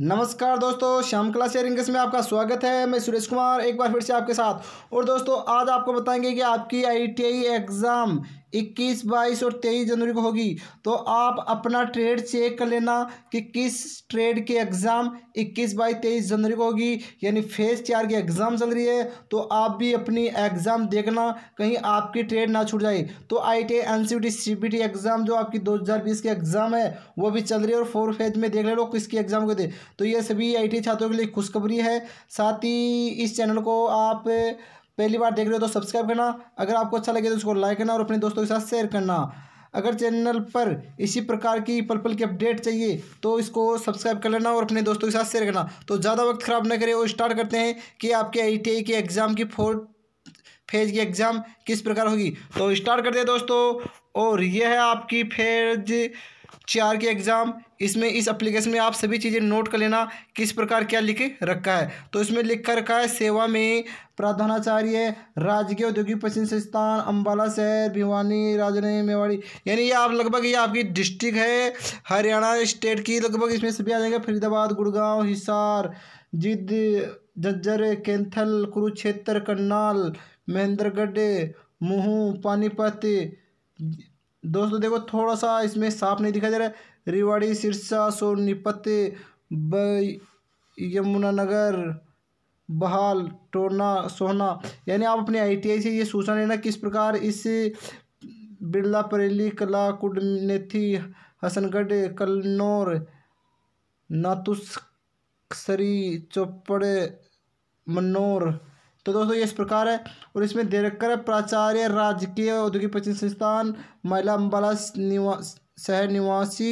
नमस्कार दोस्तों श्याम कला शेयरिंग में आपका स्वागत है मैं सुरेश कुमार एक बार फिर से आपके साथ और दोस्तों आज आपको बताएंगे कि आपकी आईटीआई एग्ज़ाम इक्कीस बाईस और तेईस जनवरी को होगी तो आप अपना ट्रेड चेक कर लेना कि किस ट्रेड के एग्ज़ाम इक्कीस बाईस तेईस जनवरी को होगी यानी फेज़ चार की एग्ज़ाम चल रही है तो आप भी अपनी एग्ज़ाम देखना कहीं आपकी ट्रेड ना छूट जाए तो I T N C T C B T exam जो आपकी दो हज़ार बीस की एग्ज़ाम है वो भी चल रही है और फोर फेज में देख ले लो किसकी एग्ज़ाम को दे तो ये सभी आई टी छात्रों के लिए खुशखबरी है साथ ही इस चैनल को आप पहली बार देख रहे हो तो सब्सक्राइब करना अगर आपको अच्छा लगे तो उसको लाइक करना और अपने दोस्तों के साथ शेयर करना अगर चैनल पर इसी प्रकार की पल पल की अपडेट चाहिए तो इसको सब्सक्राइब कर लेना और अपने दोस्तों के साथ शेयर करना तो ज़्यादा वक्त ख़राब ना करें और स्टार्ट करते हैं कि आपके आई के एग्ज़ाम की फोर्थ फेज की एग्ज़ाम किस प्रकार होगी तो स्टार्ट करते हैं दोस्तों और यह है आपकी फेज चार के एग्ज़ाम इसमें इस एप्लीकेशन में आप सभी चीज़ें नोट कर लेना किस प्रकार क्या लिख रखा है तो इसमें लिख कर रखा है सेवा में प्रधानाचार्य राजकीय औद्योगिक प्रशिक्षण संस्थान अम्बाला शहर भिवानी राजनी मेवाड़ी यानी ये आप लगभग ये आपकी डिस्ट्रिक्ट है हरियाणा स्टेट की लगभग इसमें सभी आ जाएंगे फरीदाबाद गुड़गांव हिसार जिद झज्जर कैंथल कुरुक्षेत्र करनाल महेंद्रगढ़ मुहू पानीपत दोस्तों देखो थोड़ा सा इसमें साफ नहीं दिखाई दे रहा है रिवाड़ी सिरसा सोनीपत यमुनानगर बहाल टोना सोहना यानी आप अपने आईटीआई से ये सूचना लेना किस प्रकार इस बिरला परेली कला कुडनेथी हसनगढ़ कलनौर नातुसरी चौपड़ मन्नौर तो दोस्तों ये इस प्रकार है और इसमें दे रखकर प्राचार्य राजकीय औद्योगिक प्रशिक्षण संस्थान महिला अम्बाला निवास शहर निवासी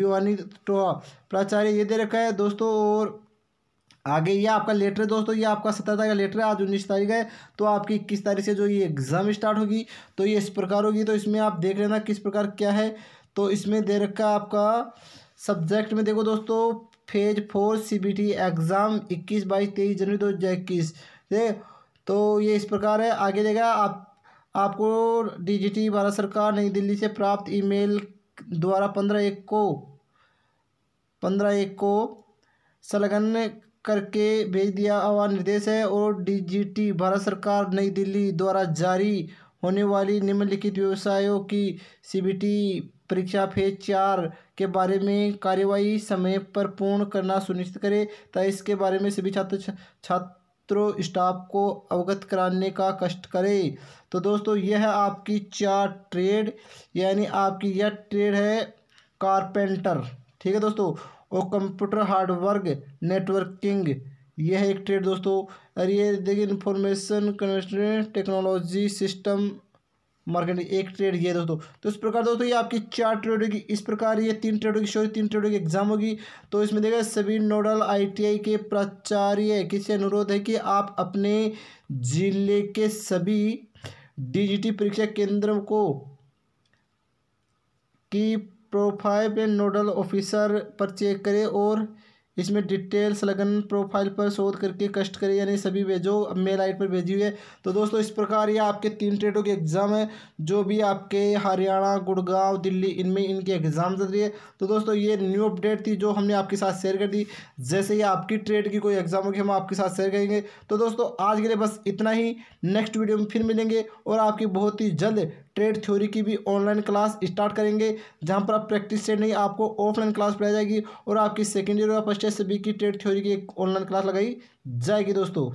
भिवानी टोहा प्राचार्य ये दे रखा है दोस्तों और आगे ये आपका लेटर है दोस्तों ये आपका सत्रह तारीख का लेटर है आज उन्नीस तारीख है तो आपकी इक्कीस तारीख से जो ये एग्ज़ाम स्टार्ट होगी तो ये इस प्रकार होगी तो इसमें आप देख लेना किस प्रकार क्या है तो इसमें दे रखा है आपका सब्जेक्ट में देखो दोस्तों फेज फोर सीबीटी एग्ज़ाम इक्कीस बाईस तेईस जनवरी दो हज़ार इक्कीस ठीक तो ये इस प्रकार है आगे देखा आप आपको डीजीटी भारत सरकार नई दिल्ली से प्राप्त ईमेल द्वारा पंद्रह एक को पंद्रह एक को संलग्न करके भेज दिया हुआ निर्देश है और डीजीटी भारत सरकार नई दिल्ली द्वारा जारी होने वाली निम्नलिखित व्यवसायों की सीबीटी परीक्षा फेज चार के बारे में कार्यवाही समय पर पूर्ण करना सुनिश्चित करें तथा इसके बारे में सभी छात्र छात्र छात्रों स्टाफ को अवगत कराने का कष्ट करें तो दोस्तों यह है आपकी चार ट्रेड यानी आपकी यह ट्रेड है कारपेंटर ठीक है दोस्तों और कंप्यूटर हार्डवर्क नेटवर्किंग यह एक ट्रेड दोस्तों अरे देखिए information convention technology system market एक ट्रेड ये दोस्तों तो इस प्रकार दोस्तों ये आपकी चार ट्रेड होगी इस प्रकार ये तीन ट्रेड होगी सॉरी तीन ट्रेड की एग्जाम होगी तो इसमें देखा सभी नोडल आईटीआई के प्राचार्य किसे अनुरोध है कि आप अपने जिले के सभी डीजीटी परीक्षा केंद्रों को की प्रोफाइल पे नोडल ऑफिसर पर चेक करें और इसमें डिटेल्स लगन प्रोफाइल पर शोध करके कष्ट करें यानी सभी भेजो मेल आई पर भेजी हुई है तो दोस्तों इस प्रकार ये आपके तीन ट्रेडों के एग्ज़ाम है जो भी आपके हरियाणा गुड़गांव दिल्ली इनमें इनके एग्ज़ाम चल रही है तो दोस्तों ये न्यू अपडेट थी जो हमने आपके साथ शेयर कर दी जैसे ही आपकी ट्रेड की कोई एग्ज़ाम होगी हम आपके साथ शेयर करेंगे तो दोस्तों आज के लिए बस इतना ही नेक्स्ट वीडियो में फिर मिलेंगे और आपकी बहुत ही जल्द ट्रेड थ्योरी की भी ऑनलाइन क्लास स्टार्ट करेंगे जहाँ पर आप प्रैक्टिस से नहीं आपको ऑफलाइन क्लास पढ़ाई जाएगी और आपकी सेकेंड ईयर और फर्स्ट एस बी की ट्रेड थ्योरी की एक ऑनलाइन क्लास लगाई जाएगी दोस्तों